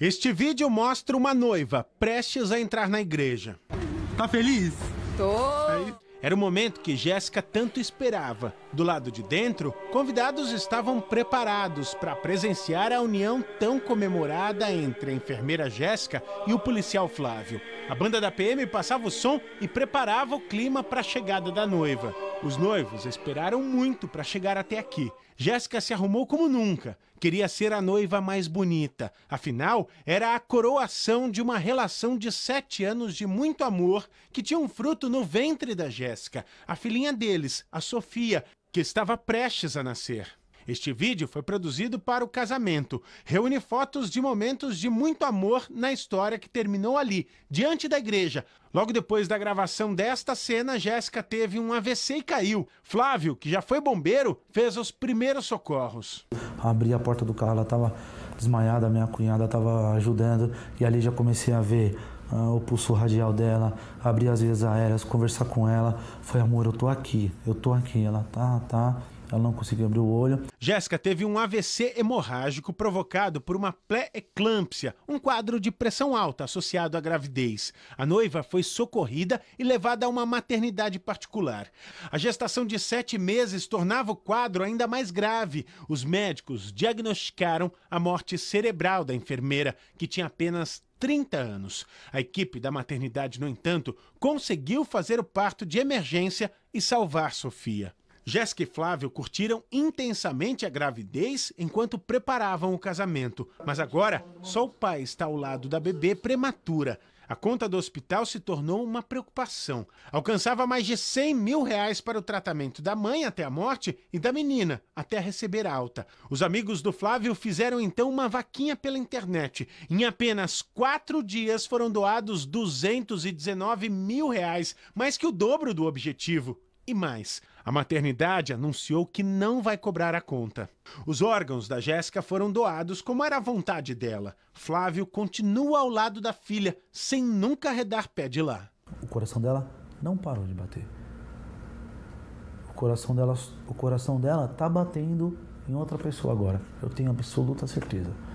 Este vídeo mostra uma noiva prestes a entrar na igreja. Tá feliz? Tô. Era o momento que Jéssica tanto esperava. Do lado de dentro, convidados estavam preparados para presenciar a união tão comemorada entre a enfermeira Jéssica e o policial Flávio. A banda da PM passava o som e preparava o clima para a chegada da noiva. Os noivos esperaram muito para chegar até aqui. Jéssica se arrumou como nunca. Queria ser a noiva mais bonita. Afinal, era a coroação de uma relação de sete anos de muito amor que tinha um fruto no ventre da Jéssica. Jéssica, a filhinha deles, a Sofia, que estava prestes a nascer. Este vídeo foi produzido para o casamento. Reúne fotos de momentos de muito amor na história que terminou ali, diante da igreja. Logo depois da gravação desta cena, Jéssica teve um AVC e caiu. Flávio, que já foi bombeiro, fez os primeiros socorros. Abri a porta do carro, ela estava desmaiada, minha cunhada estava ajudando e ali já comecei a ver ah, o pulso radial dela, abrir as vias aéreas, conversar com ela. Foi amor, eu tô aqui, eu tô aqui. Ela tá, tá ela não conseguia abrir o olho. Jéssica teve um AVC hemorrágico provocado por uma pleeclâmpsia, um quadro de pressão alta associado à gravidez. A noiva foi socorrida e levada a uma maternidade particular. A gestação de sete meses tornava o quadro ainda mais grave. Os médicos diagnosticaram a morte cerebral da enfermeira, que tinha apenas 30 anos. A equipe da maternidade, no entanto, conseguiu fazer o parto de emergência e salvar Sofia. Jéssica e Flávio curtiram intensamente a gravidez enquanto preparavam o casamento. Mas agora, só o pai está ao lado da bebê prematura. A conta do hospital se tornou uma preocupação. Alcançava mais de 100 mil reais para o tratamento da mãe até a morte e da menina até receber alta. Os amigos do Flávio fizeram então uma vaquinha pela internet. Em apenas quatro dias foram doados 219 mil reais, mais que o dobro do objetivo. E mais, a maternidade anunciou que não vai cobrar a conta. Os órgãos da Jéssica foram doados como era a vontade dela. Flávio continua ao lado da filha, sem nunca arredar pé de lá. O coração dela não parou de bater. O coração dela, o coração dela tá batendo em outra pessoa agora. Eu tenho absoluta certeza.